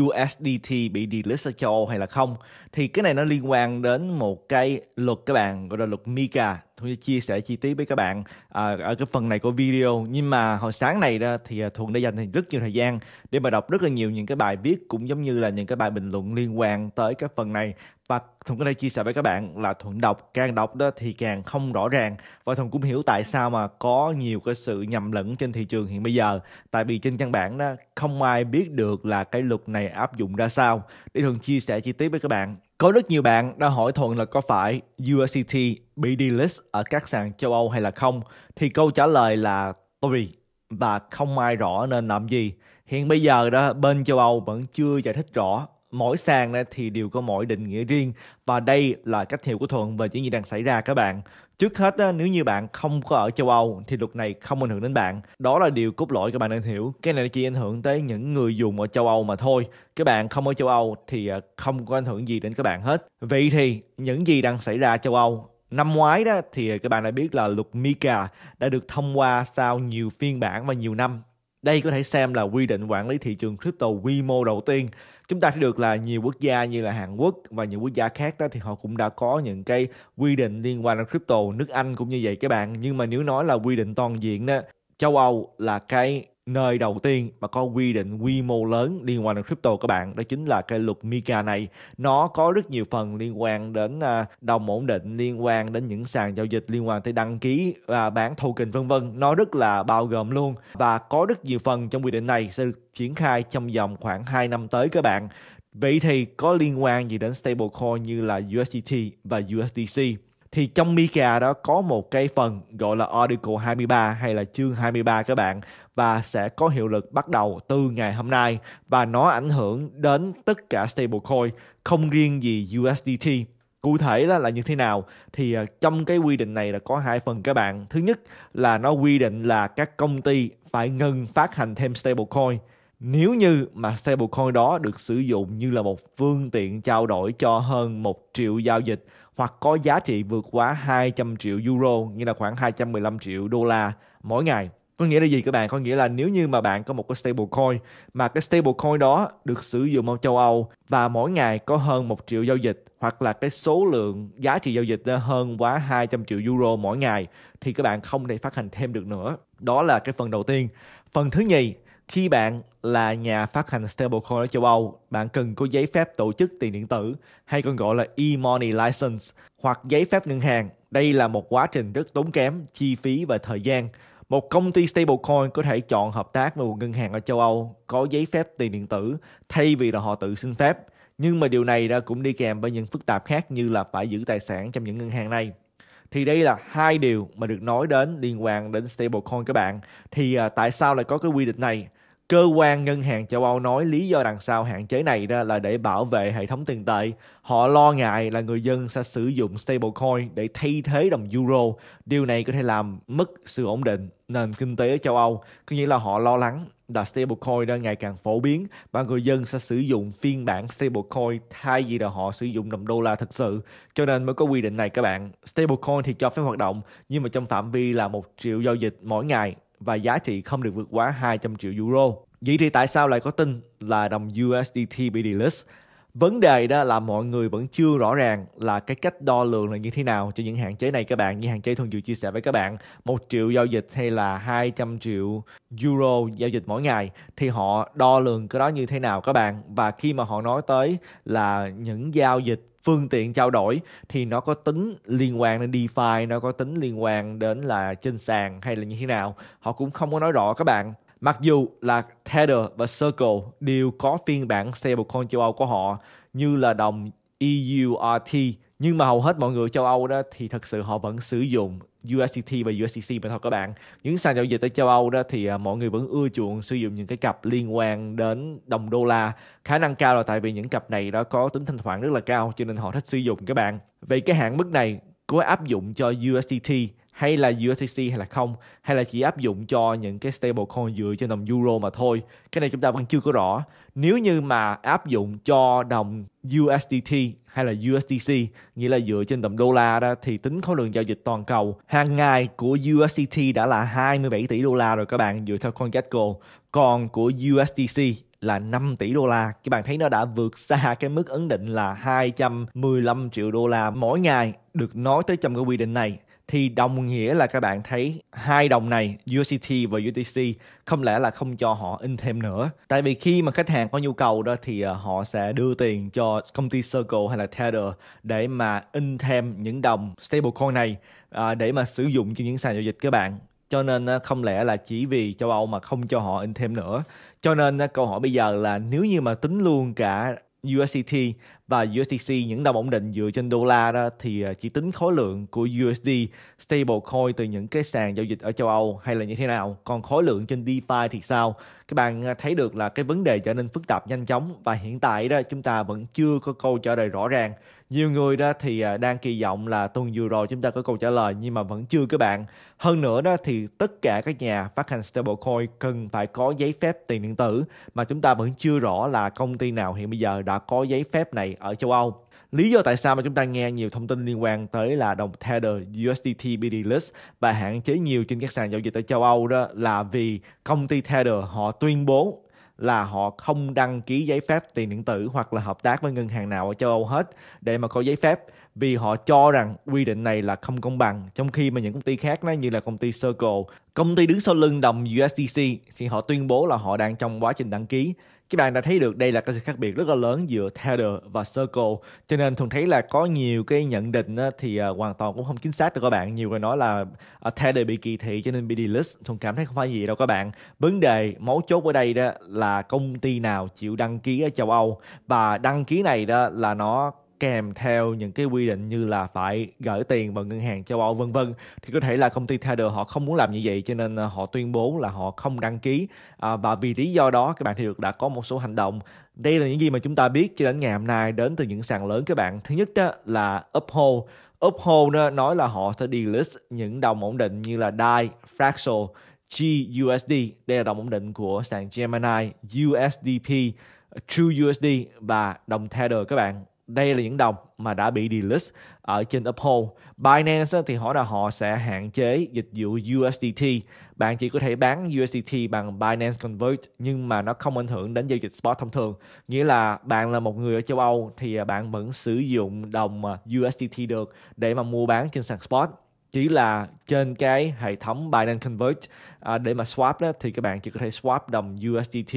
USDT bị delist ở châu Âu hay là không. Thì cái này nó liên quan đến một cái luật các bạn gọi là luật MiCA Thuận chia sẻ chi tiết với các bạn à, ở cái phần này của video nhưng mà hồi sáng này đó thì à, Thuận đã dành rất nhiều thời gian để mà đọc rất là nhiều những cái bài viết cũng giống như là những cái bài bình luận liên quan tới cái phần này và Thuận có đây chia sẻ với các bạn là Thuận đọc càng đọc đó thì càng không rõ ràng và Thuận cũng hiểu tại sao mà có nhiều cái sự nhầm lẫn trên thị trường hiện bây giờ tại vì trên căn bản đó không ai biết được là cái luật này áp dụng ra sao để Thuận chia sẻ chi tiết với các bạn có rất nhiều bạn đã hỏi Thuận là có phải USDT bị delist ở các sàn châu Âu hay là không? Thì câu trả lời là tùy và không ai rõ nên làm gì. Hiện bây giờ đó bên châu Âu vẫn chưa giải thích rõ mỗi sàn thì đều có mỗi định nghĩa riêng và đây là cách hiểu của thuận về những gì đang xảy ra các bạn trước hết nếu như bạn không có ở châu âu thì luật này không ảnh hưởng đến bạn đó là điều cốt lõi các bạn nên hiểu cái này chỉ ảnh hưởng tới những người dùng ở châu âu mà thôi các bạn không ở châu âu thì à, không có ảnh hưởng gì đến các bạn hết vậy thì những gì đang xảy ra châu âu Năm ngoái đó thì các bạn đã biết là luật MiCA đã được thông qua sau nhiều phiên bản và nhiều năm đây có thể xem là quy định quản lý thị trường crypto quy mô đầu tiên chúng ta thấy được là nhiều quốc gia như là Hàn Quốc và những quốc gia khác đó thì họ cũng đã có những cái quy định liên quan đến crypto nước Anh cũng như vậy các bạn nhưng mà nếu nói là quy định toàn diện đó châu Âu là cái nơi đầu tiên mà có quy định quy mô lớn liên quan đến crypto các bạn đó chính là cái luật Mika này nó có rất nhiều phần liên quan đến à, đồng ổn định liên quan đến những sàn giao dịch liên quan tới đăng ký và bán token vân vân nó rất là bao gồm luôn và có rất nhiều phần trong quy định này sẽ được triển khai trong vòng khoảng 2 năm tới các bạn Vậy thì có liên quan gì đến stablecoin như là USDT và USDC thì trong Mika đó có một cái phần gọi là Article 23 hay là chương 23 các bạn và sẽ có hiệu lực bắt đầu từ ngày hôm nay và nó ảnh hưởng đến tất cả stablecoin không riêng gì USDT cụ thể là, là như thế nào thì à, trong cái quy định này là có hai phần các bạn thứ nhất là nó quy định là các công ty phải ngừng phát hành thêm stablecoin nếu như mà stablecoin đó được sử dụng như là một phương tiện trao đổi cho hơn một triệu giao dịch hoặc có giá trị vượt quá 200 triệu euro, nghĩa là khoảng 215 triệu đô la mỗi ngày. Có nghĩa là gì các bạn? Có nghĩa là nếu như mà bạn có một cái stablecoin mà cái stablecoin đó được sử dụng ở châu Âu và mỗi ngày có hơn một triệu giao dịch hoặc là cái số lượng giá trị giao dịch hơn quá 200 triệu euro mỗi ngày thì các bạn không thể phát hành thêm được nữa. Đó là cái phần đầu tiên. Phần thứ nhì, khi bạn là nhà phát hành stablecoin ở châu Âu, bạn cần có giấy phép tổ chức tiền điện tử hay còn gọi là e-money license hoặc giấy phép ngân hàng. Đây là một quá trình rất tốn kém, chi phí và thời gian. Một công ty stablecoin có thể chọn hợp tác với một ngân hàng ở châu Âu có giấy phép tiền điện tử thay vì là họ tự xin phép. Nhưng mà điều này đã cũng đi kèm với những phức tạp khác như là phải giữ tài sản trong những ngân hàng này thì đây là hai điều mà được nói đến liên quan đến stablecoin các bạn thì à, tại sao lại có cái quy định này Cơ quan ngân hàng châu Âu nói lý do đằng sau hạn chế này đó là để bảo vệ hệ thống tiền tệ. Họ lo ngại là người dân sẽ sử dụng stablecoin để thay thế đồng euro. Điều này có thể làm mất sự ổn định nền kinh tế ở châu Âu. Có nghĩa là họ lo lắng là stablecoin đang ngày càng phổ biến và người dân sẽ sử dụng phiên bản stablecoin thay vì là họ sử dụng đồng đô la thực sự. Cho nên mới có quy định này các bạn. Stablecoin thì cho phép hoạt động nhưng mà trong phạm vi là một triệu giao dịch mỗi ngày và giá trị không được vượt quá 200 triệu euro. Vậy thì tại sao lại có tin là đồng USDT bị delist? Vấn đề đó là mọi người vẫn chưa rõ ràng là cái cách đo lường là như thế nào cho những hạn chế này các bạn. Như hạn chế thường vừa chia sẻ với các bạn, một triệu giao dịch hay là 200 triệu euro giao dịch mỗi ngày thì họ đo lường cái đó như thế nào các bạn. Và khi mà họ nói tới là những giao dịch phương tiện trao đổi thì nó có tính liên quan đến DeFi, nó có tính liên quan đến là trên sàn hay là như thế nào. Họ cũng không có nói rõ các bạn. Mặc dù là Tether và Circle đều có phiên bản stablecoin châu Âu của họ như là đồng EURT nhưng mà hầu hết mọi người châu Âu đó thì thật sự họ vẫn sử dụng USDT và USDC mà thôi các bạn những sàn giao dịch ở châu Âu đó thì à, mọi người vẫn ưa chuộng sử dụng những cái cặp liên quan đến đồng đô la khả năng cao là tại vì những cặp này đó có tính thanh khoản rất là cao cho nên họ thích sử dụng các bạn vậy cái hạn mức này có áp dụng cho USDT hay là USDC hay là không hay là chỉ áp dụng cho những cái stablecoin dựa trên đồng euro mà thôi cái này chúng ta vẫn chưa có rõ nếu như mà áp dụng cho đồng USDT hay là USDC nghĩa là dựa trên đồng đô la đó thì tính khối lượng giao dịch toàn cầu hàng ngày của USDT đã là 27 tỷ đô la rồi các bạn dựa theo CoinGecko còn của USDC là 5 tỷ đô la. Các bạn thấy nó đã vượt xa cái mức ấn định là 215 triệu đô la mỗi ngày được nói tới trong cái quy định này thì đồng nghĩa là các bạn thấy hai đồng này USDT và UTC không lẽ là không cho họ in thêm nữa tại vì khi mà khách hàng có nhu cầu đó thì à, họ sẽ đưa tiền cho công ty Circle hay là Tether để mà in thêm những đồng stablecoin này à, để mà sử dụng cho những sàn giao dịch các bạn cho nên à, không lẽ là chỉ vì châu Âu mà không cho họ in thêm nữa cho nên câu hỏi bây giờ là nếu như mà tính luôn cả USDT và USDC những đồng ổn định dựa trên đô la đó thì à, chỉ tính khối lượng của USD stablecoin từ những cái sàn giao dịch ở châu Âu hay là như thế nào còn khối lượng trên DeFi thì sao các bạn à, thấy được là cái vấn đề trở nên phức tạp nhanh chóng và hiện tại đó chúng ta vẫn chưa có câu trả lời rõ ràng nhiều người đó thì à, đang kỳ vọng là tuần vừa rồi chúng ta có câu trả lời nhưng mà vẫn chưa các bạn hơn nữa đó thì tất cả các nhà phát hành stablecoin cần phải có giấy phép tiền điện tử mà chúng ta vẫn chưa rõ là công ty nào hiện bây giờ đã có giấy phép này ở châu Âu Lý do tại sao mà chúng ta nghe nhiều thông tin liên quan tới là đồng Tether USDT BDList và hạn chế nhiều trên các sàn giao dịch ở châu Âu đó là vì công ty Tether họ tuyên bố là họ không đăng ký giấy phép tiền điện tử hoặc là hợp tác với ngân hàng nào ở châu Âu hết để mà có giấy phép vì họ cho rằng quy định này là không công bằng trong khi mà những công ty khác nó như là công ty Circle công ty đứng sau lưng đồng USDC thì họ tuyên bố là họ đang trong quá trình đăng ký các bạn đã thấy được đây là cái sự khác biệt rất là lớn giữa Tether và Circle cho nên thường thấy là có nhiều cái nhận định thì à, hoàn toàn cũng không chính xác được các bạn nhiều người nói là à, Tether bị kỳ thị cho nên bị delist thường cảm thấy không phải gì đâu các bạn vấn đề mấu chốt ở đây đó là công ty nào chịu đăng ký ở châu Âu và đăng ký này đó là nó kèm theo những cái quy định như là phải gửi tiền vào ngân hàng châu Âu vân vân thì có thể là công ty Tether họ không muốn làm như vậy cho nên ờ, họ tuyên bố là họ không đăng ký à, và vì lý do đó các bạn thì được đã có một số hành động đây là những gì mà chúng ta biết cho đến ngày hôm nay đến từ những sàn lớn các bạn thứ nhất đó là Uphold Uphold nói là họ sẽ delist những đồng ổn định như là DAI, fractal GUSD đây là đồng ổn định của sàn Gemini, USDP, TrueUSD và đồng Tether các bạn đây là những đồng mà đã bị delist ở trên Uphold. Binance thì họ là họ sẽ hạn chế dịch vụ USDT. Bạn chỉ có thể bán USDT bằng Binance Convert nhưng mà nó không ảnh hưởng đến giao dịch spot thông thường. Nghĩa là bạn là một người ở châu Âu thì à, bạn vẫn sử dụng đồng à, USDT được để mà mua bán trên sàn spot chỉ là trên cái hệ thống Binance Convert à, để mà swap đó thì các bạn chỉ có thể swap đồng USDT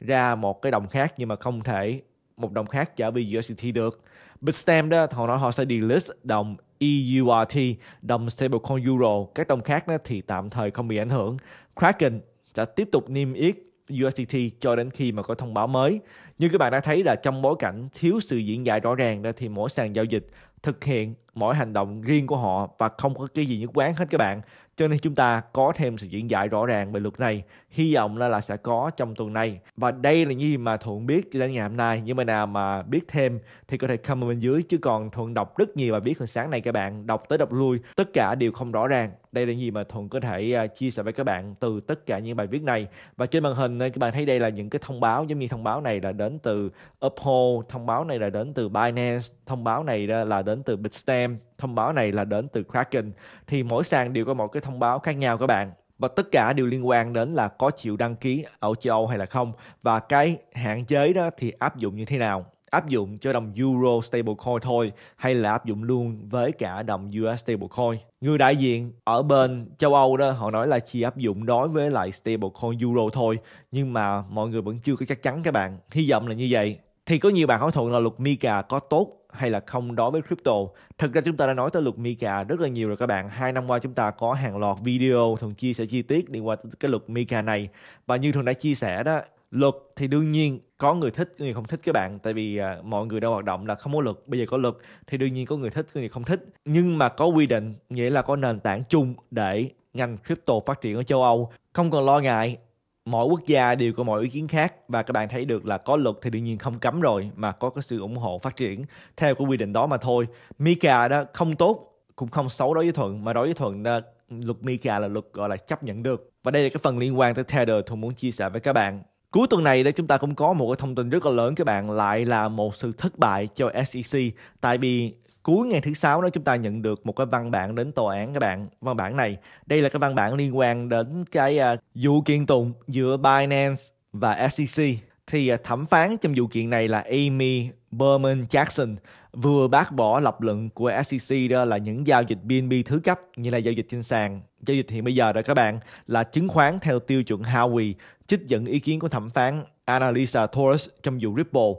ra một cái đồng khác nhưng mà không thể một đồng khác trả về USDT được. Bitstamp đó họ nói họ sẽ delist đồng EURT, đồng stablecoin euro, các đồng khác đó thì tạm thời không bị ảnh hưởng. Kraken sẽ tiếp tục niêm yết USDT cho đến khi mà có thông báo mới. Như các bạn đã thấy là trong bối cảnh thiếu sự diễn giải rõ ràng đó thì mỗi sàn giao dịch thực hiện mỗi hành động riêng của họ và không có cái gì nhất quán hết các bạn cho nên chúng ta có thêm sự diễn giải rõ ràng về luật này hy vọng là, là sẽ có trong tuần này và đây là những gì mà thuận biết cho ngày hôm nay nhưng mà nào mà biết thêm thì có thể comment bên dưới chứ còn thuận đọc rất nhiều bài biết hồi sáng này các bạn đọc tới đọc lui tất cả đều không rõ ràng đây là những gì mà thuận có thể à, chia sẻ với các bạn từ tất cả những bài viết này và trên màn hình à, các bạn thấy đây là những cái thông báo giống như thông báo này là đến từ Uphold thông báo này là đến từ Binance thông báo này là đến từ Bitstamp em thông báo này là đến từ Kraken thì mỗi sàn đều có một cái thông báo khác nhau các bạn và tất cả đều liên quan đến là có chịu đăng ký ở châu Âu hay là không và cái hạn chế đó thì áp dụng như thế nào áp dụng cho đồng Euro stablecoin thôi hay là áp dụng luôn với cả đồng US stablecoin. Người đại diện ở bên châu Âu đó họ nói là chỉ áp dụng đối với lại stablecoin Euro thôi nhưng mà mọi người vẫn chưa có chắc chắn các bạn. Hy vọng là như vậy thì có nhiều bạn hỏi thuận là luật Mica có tốt hay là không đối với crypto. Thực ra chúng ta đã nói tới luật Mica rất là nhiều rồi các bạn. Hai năm qua chúng ta có hàng loạt video thường chia sẻ chi tiết liên quan tới cái luật Mica này. Và như thường đã chia sẻ đó, luật thì đương nhiên có người thích người không thích các bạn tại vì à, mọi người đang hoạt động là không có luật bây giờ có luật thì đương nhiên có người thích có người không thích nhưng mà có quy định nghĩa là có nền tảng chung để ngành crypto phát triển ở châu âu không còn lo ngại mọi quốc gia đều có mọi ý kiến khác và các bạn thấy được là có luật thì đương nhiên không cấm rồi mà có cái sự ủng hộ phát triển theo cái quy định đó mà thôi Mika đó không tốt cũng không xấu đối với Thuận mà đối với Thuận đó, luật Mika là luật gọi là chấp nhận được và đây là cái phần liên quan tới Tether Thuận muốn chia sẻ với các bạn Cuối tuần này đó chúng ta cũng có một cái thông tin rất là lớn các bạn lại là một sự thất bại cho SEC tại vì cuối ngày thứ sáu đó chúng ta nhận được một cái văn bản đến tòa án các bạn văn bản này đây là cái văn bản liên quan đến cái uh, vụ kiện tụng giữa Binance và SEC thì uh, thẩm phán trong vụ kiện này là Amy Berman Jackson vừa bác bỏ lập luận của SEC đó là những giao dịch BNB thứ cấp như là giao dịch trên sàn giao dịch hiện bây giờ đó các bạn là chứng khoán theo tiêu chuẩn Howey trích dẫn ý kiến của thẩm phán Analisa Torres trong vụ Ripple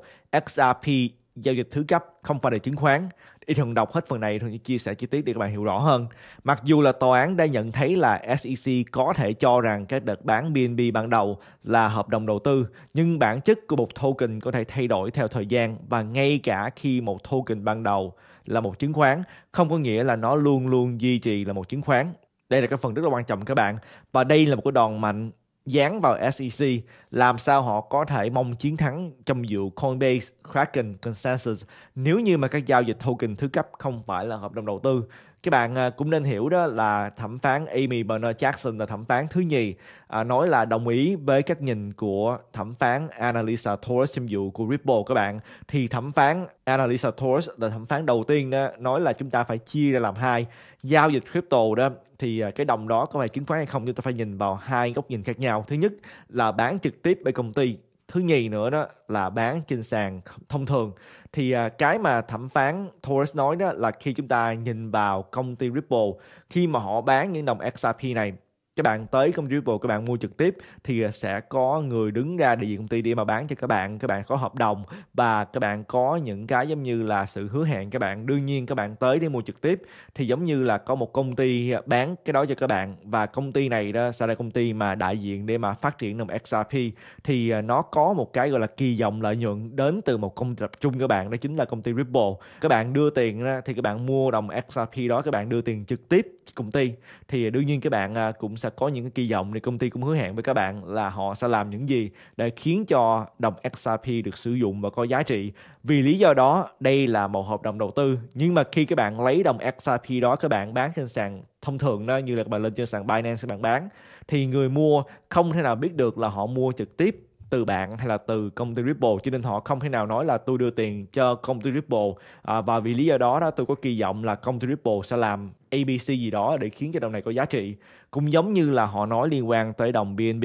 XRP giao dịch thứ cấp không phải là chứng khoán y thường đọc hết phần này thường sẽ chia sẻ chi tiết để các bạn hiểu rõ hơn mặc dù là tòa án đã nhận thấy là SEC có thể cho rằng các đợt bán BNB ban đầu là hợp đồng đầu tư nhưng bản chất của một token có thể thay đổi theo thời gian và ngay cả khi một token ban đầu là một chứng khoán không có nghĩa là nó luôn luôn duy trì là một chứng khoán đây là cái phần rất là quan trọng các bạn và đây là một cái đòn mạnh dán vào SEC làm sao họ có thể mong chiến thắng trong vụ Coinbase, Kraken, Consensus nếu như mà các giao dịch token thứ cấp không phải là hợp đồng đầu tư các bạn à, cũng nên hiểu đó là thẩm phán Amy Berner Jackson là thẩm phán thứ nhì à, nói là đồng ý với cách nhìn của thẩm phán Annalisa Torres trong vụ của Ripple các bạn thì thẩm phán Annalisa Torres là thẩm phán đầu tiên đó nói là chúng ta phải chia ra làm hai giao dịch crypto đó thì à, cái đồng đó có phải chứng khoán hay không chúng ta phải nhìn vào hai góc nhìn khác nhau thứ nhất là bán trực tiếp bởi công ty thứ nhì nữa đó là bán trên sàn thông thường thì à, cái mà thẩm phán Torres nói đó là khi chúng ta nhìn vào công ty Ripple khi mà họ bán những đồng XRP này các bạn tới công ty Ripple các bạn mua trực tiếp thì à, sẽ có người đứng ra đại diện công ty đi mà bán cho các bạn các bạn có hợp đồng và các bạn có những cái giống như là sự hứa hẹn các bạn đương nhiên các bạn tới đi mua trực tiếp thì giống như là có một công ty à, bán cái đó cho các bạn và công ty này đó sẽ là công ty mà đại diện để mà phát triển đồng XRP thì à, nó có một cái gọi là kỳ vọng lợi nhuận đến từ một công ty tập trung các bạn đó chính là công ty Ripple các bạn đưa tiền thì các bạn mua đồng XRP đó các bạn đưa tiền trực tiếp công ty thì đương nhiên các bạn cũng sẽ sẽ có những cái kỳ vọng thì công ty cũng hứa hẹn với các bạn là họ sẽ làm những gì để khiến cho đồng XRP được sử dụng và có giá trị vì lý do đó đây là một hợp đồng đầu tư nhưng mà khi các bạn lấy đồng XRP đó các bạn bán trên sàn thông thường đó như là các bạn lên trên sàn Binance các bạn bán thì người mua không thể nào biết được là họ mua trực tiếp từ bạn hay là từ công ty Ripple cho nên họ không thể nào nói là tôi đưa tiền cho công ty Ripple à, và vì lý do đó đó tôi có kỳ vọng là công ty Ripple sẽ làm ABC gì đó để khiến cho đồng này có giá trị cũng giống như là họ nói liên quan tới đồng BNB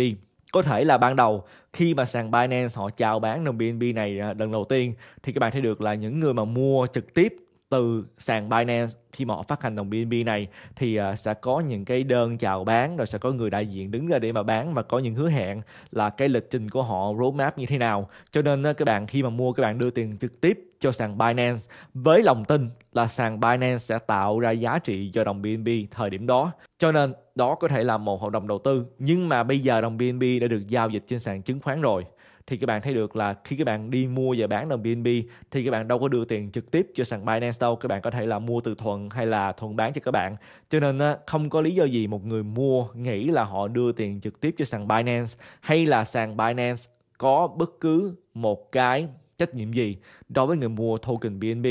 có thể là ban đầu khi mà sàn Binance họ chào bán đồng BNB này à, lần đầu tiên thì các bạn thấy được là những người mà mua trực tiếp từ sàn Binance khi mà họ phát hành đồng BNB này thì uh, sẽ có những cái đơn chào bán rồi sẽ có người đại diện đứng ra để mà bán và có những hứa hẹn là cái lịch trình của họ roadmap như thế nào cho nên uh, các bạn khi mà mua các bạn đưa tiền trực tiếp cho sàn Binance với lòng tin là sàn Binance sẽ tạo ra giá trị cho đồng BNB thời điểm đó cho nên đó có thể là một hợp đồng đầu tư nhưng mà bây giờ đồng BNB đã được giao dịch trên sàn chứng khoán rồi thì các bạn thấy được là khi các bạn đi mua và bán đồng BNB thì các bạn đâu có đưa tiền trực tiếp cho sàn Binance đâu các bạn có thể là mua từ thuận hay là thuận bán cho các bạn cho nên không có lý do gì một người mua nghĩ là họ đưa tiền trực tiếp cho sàn Binance hay là sàn Binance có bất cứ một cái trách nhiệm gì đối với người mua token BNB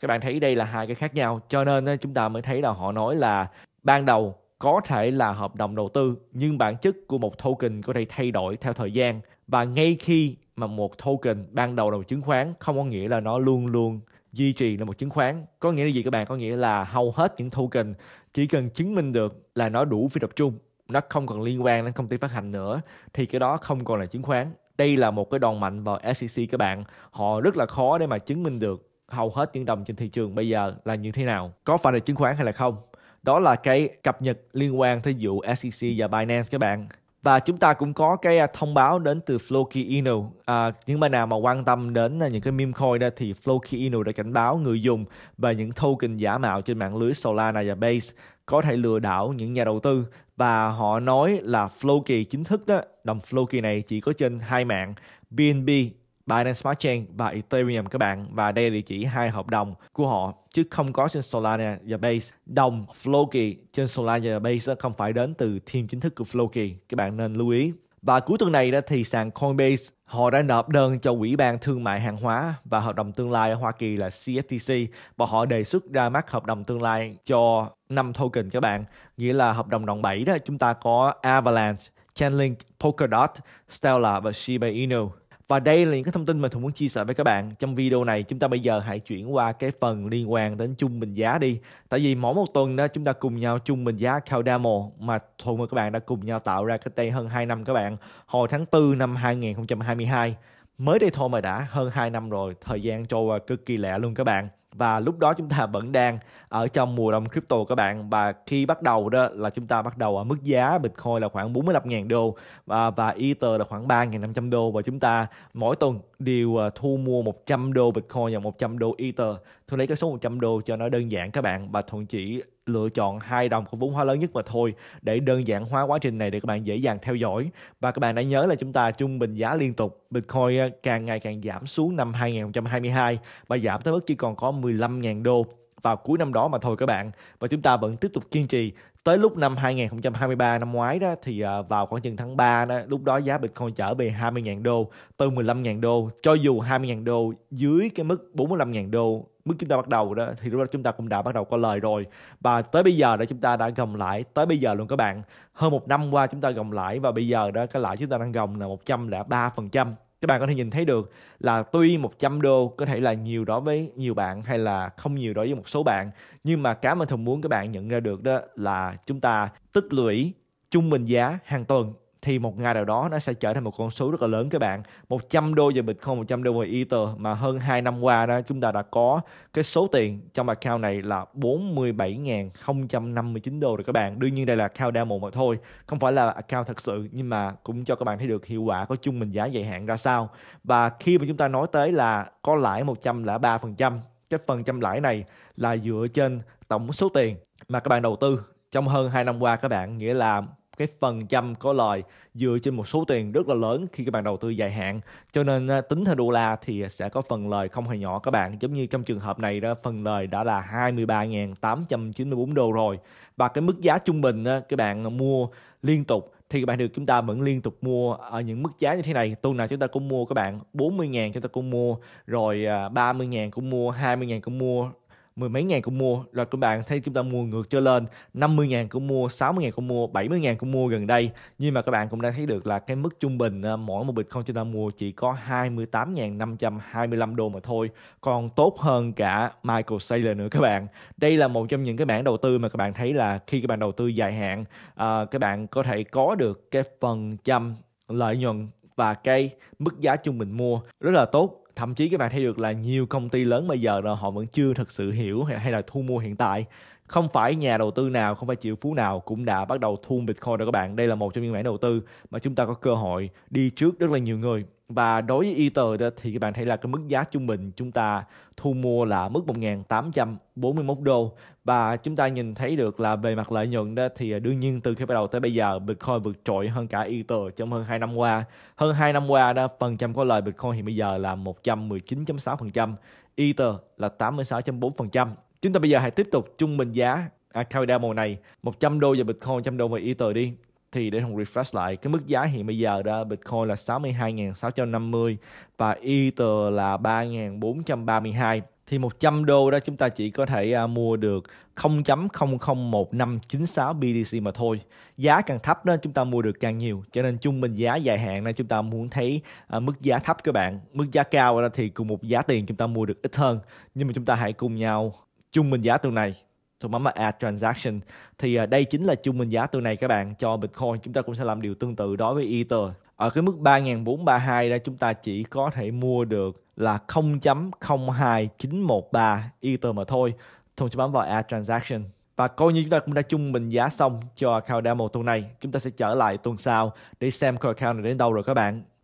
các bạn thấy đây là hai cái khác nhau cho nên chúng ta mới thấy là họ nói là ban đầu có thể là hợp đồng đầu tư nhưng bản chất của một token có thể thay đổi theo thời gian và ngay khi mà một token ban đầu là một chứng khoán không có nghĩa là nó luôn luôn duy trì là một chứng khoán có nghĩa là gì các bạn có nghĩa là hầu hết những token chỉ cần chứng minh được là nó đủ phi tập trung nó không còn liên quan đến công ty phát hành nữa thì cái đó không còn là chứng khoán đây là một cái đòn mạnh vào SEC các bạn họ rất là khó để mà chứng minh được hầu hết những đồng trên thị trường bây giờ là như thế nào có phải là chứng khoán hay là không đó là cái cập nhật liên quan tới vụ SEC và Binance các bạn và chúng ta cũng có cái à, thông báo đến từ Floki Inu à, những bạn nào mà quan tâm đến à, những cái meme coin đó thì Floki Inu đã cảnh báo người dùng về những token giả mạo trên mạng lưới Solana và Base có thể lừa đảo những nhà đầu tư và họ nói là Floki chính thức đó đồng Floki này chỉ có trên hai mạng BNB Binance Smart Chain và Ethereum các bạn và đây là địa chỉ hai hợp đồng của họ chứ không có trên Solana và Base. Đồng Floki trên Solana và Base không phải đến từ team chính thức của Floki. Các bạn nên lưu ý. Và cuối tuần này đó thì sàn Coinbase họ đã nộp đơn cho Ủy ban Thương mại Hàng hóa và Hợp đồng Tương lai ở Hoa Kỳ là CFTC và họ đề xuất ra mắt hợp đồng tương lai cho 5 token các bạn. Nghĩa là hợp đồng đồng 7 đó chúng ta có Avalanche, Chainlink, Polkadot, Stellar và Shiba Inu. Và đây là những cái thông tin mà Thùng muốn chia sẻ với các bạn trong video này. Chúng ta bây giờ hãy chuyển qua cái phần liên quan đến trung bình giá đi. Tại vì mỗi một tuần đó chúng ta cùng nhau trung bình giá Cardano mà Thùng và các bạn đã cùng nhau tạo ra cái tay hơn 2 năm các bạn. Hồi tháng 4 năm 2022. Mới đây thôi mà đã hơn 2 năm rồi. Thời gian trôi qua cực kỳ lẹ luôn các bạn và lúc đó chúng ta vẫn đang ở trong mùa đông crypto các bạn và khi bắt đầu đó là chúng ta bắt đầu ở mức giá Bitcoin là khoảng 45.000 đô và và Ether là khoảng 3.500 đô và chúng ta mỗi tuần đều à, thu mua 100 đô Bitcoin và 100 đô Ether. Tôi lấy cái số 100 đô cho nó đơn giản các bạn và thuận chỉ lựa chọn hai đồng của vốn hóa lớn nhất mà thôi để đơn giản hóa quá trình này để các bạn dễ dàng theo dõi và các bạn đã nhớ là chúng ta trung bình giá liên tục Bitcoin ờ, càng ngày càng giảm xuống năm 2022 và giảm tới mức chỉ còn có 15.000 đô vào cuối năm đó mà thôi các bạn và chúng ta vẫn tiếp tục kiên trì tới lúc năm 2023 năm ngoái đó thì à, vào khoảng chừng tháng 3 đó lúc đó giá Bitcoin trở về 20.000 đô từ 15.000 đô cho dù 20.000 đô dưới cái mức 45.000 đô mức chúng ta bắt đầu đó thì lúc đó chúng ta cũng đã bắt đầu có lời rồi và tới bây giờ đó chúng ta đã gồng lại tới bây giờ luôn các bạn hơn một năm qua chúng ta gồng lãi và bây giờ đó cái lãi chúng ta đang gồng là 103 phần trăm các bạn có thể nhìn thấy được là tuy 100 đô có thể là nhiều đó với nhiều bạn hay là không nhiều đối với một số bạn nhưng mà cái mà thường muốn các bạn nhận ra được đó là chúng ta tích lũy trung bình giá hàng tuần thì một ngày nào đó nó sẽ trở thành một con số rất là lớn các bạn 100 đô về Bitcoin 100 đô về Ether mà hơn 2 năm qua đó chúng ta đã có cái số tiền trong account này là 47.059 đô rồi các bạn đương nhiên đây là account demo mà thôi không phải là account thật sự nhưng mà cũng cho các bạn thấy được hiệu quả của chung mình giá dài hạn ra sao và khi mà chúng ta nói tới là có lãi 103% cái phần trăm lãi này là dựa trên tổng số tiền mà các bạn đầu tư trong hơn 2 năm qua các bạn nghĩa là cái phần trăm có lời dựa trên một số tiền rất là lớn khi các bạn đầu tư dài hạn cho nên à, tính theo đô la thì sẽ có phần lời không hề nhỏ các bạn giống như trong trường hợp này đó phần lời đã là 23.894 đô rồi và cái mức giá trung bình các bạn mua liên tục thì các bạn được chúng ta vẫn liên tục mua ở những mức giá như thế này tuần nào chúng ta cũng mua các bạn 40.000 chúng ta cũng mua rồi 30.000 à, cũng mua 20.000 cũng mua mười mấy ngàn cũng mua rồi các bạn thấy chúng ta mua ngược trở lên 50 ngàn cũng mua 60 ngàn cũng mua 70 ngàn cũng mua gần đây nhưng mà các bạn cũng đã thấy được là cái mức trung bình ờ, mỗi một Bitcoin chúng ta mua chỉ có 28.525 đô mà thôi còn tốt hơn cả Michael Saylor nữa các bạn đây là một trong những cái bản đầu tư mà các bạn thấy là khi các bạn đầu tư dài hạn uh, các bạn có thể có được cái phần trăm lợi nhuận và cái mức giá trung bình mua rất là tốt thậm chí các bạn thấy được là nhiều công ty lớn bây giờ rồi họ vẫn chưa thực sự hiểu hay là thu mua hiện tại không phải nhà đầu tư nào không phải triệu phú nào cũng đã bắt đầu thu bitcoin rồi các bạn đây là một trong những mảng đầu tư mà chúng ta có cơ hội đi trước rất là nhiều người và đối với Ether thì các bạn thấy là cái mức giá trung bình chúng ta thu mua là mức 1.841 đô và chúng ta nhìn thấy được là về mặt lợi nhuận đó thì đương nhiên từ khi bắt đầu tới bây giờ Bitcoin vượt trội hơn cả Ether trong hơn 2 năm qua. Hơn 2 năm qua đó phần trăm có lời Bitcoin hiện bây giờ là 119.6%, Ether là 86.4%. Chúng ta bây giờ hãy tiếp tục trung bình giá à, account demo này 100 đô và Bitcoin 100 đô và Ether đi thì để Hùng refresh lại cái mức giá hiện bây giờ đó Bitcoin là 62.650 và Ether là 3.432 thì 100 đô đó chúng ta chỉ có thể à, mua được 0.001596 BTC mà thôi. Giá càng thấp đó chúng ta mua được càng nhiều. Cho nên trung bình giá dài hạn là chúng ta muốn thấy à, mức giá thấp các bạn. Mức giá cao đó thì cùng một giá tiền chúng ta mua được ít hơn. Nhưng mà chúng ta hãy cùng nhau trung bình giá tuần này thuộc vào add transaction thì à, đây chính là trung bình giá tuần này các bạn cho Bitcoin chúng ta cũng sẽ làm điều tương tự đối với Ether ở cái mức 3.432 đó chúng ta chỉ có thể mua được là 0.02913 Ether mà thôi Thông sẽ bấm vào Add Transaction và coi như chúng ta cũng đã trung bình giá xong cho account demo tuần này Chúng ta sẽ trở lại tuần sau để xem coi account này đến đâu rồi các bạn